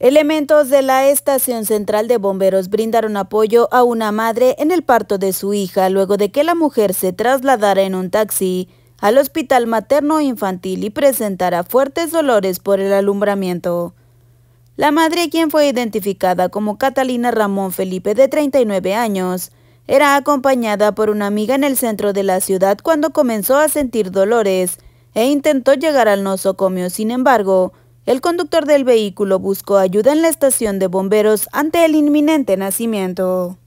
Elementos de la Estación Central de Bomberos brindaron apoyo a una madre en el parto de su hija luego de que la mujer se trasladara en un taxi al Hospital Materno Infantil y presentara fuertes dolores por el alumbramiento. La madre, quien fue identificada como Catalina Ramón Felipe de 39 años, era acompañada por una amiga en el centro de la ciudad cuando comenzó a sentir dolores e intentó llegar al nosocomio. Sin embargo, el conductor del vehículo buscó ayuda en la estación de bomberos ante el inminente nacimiento.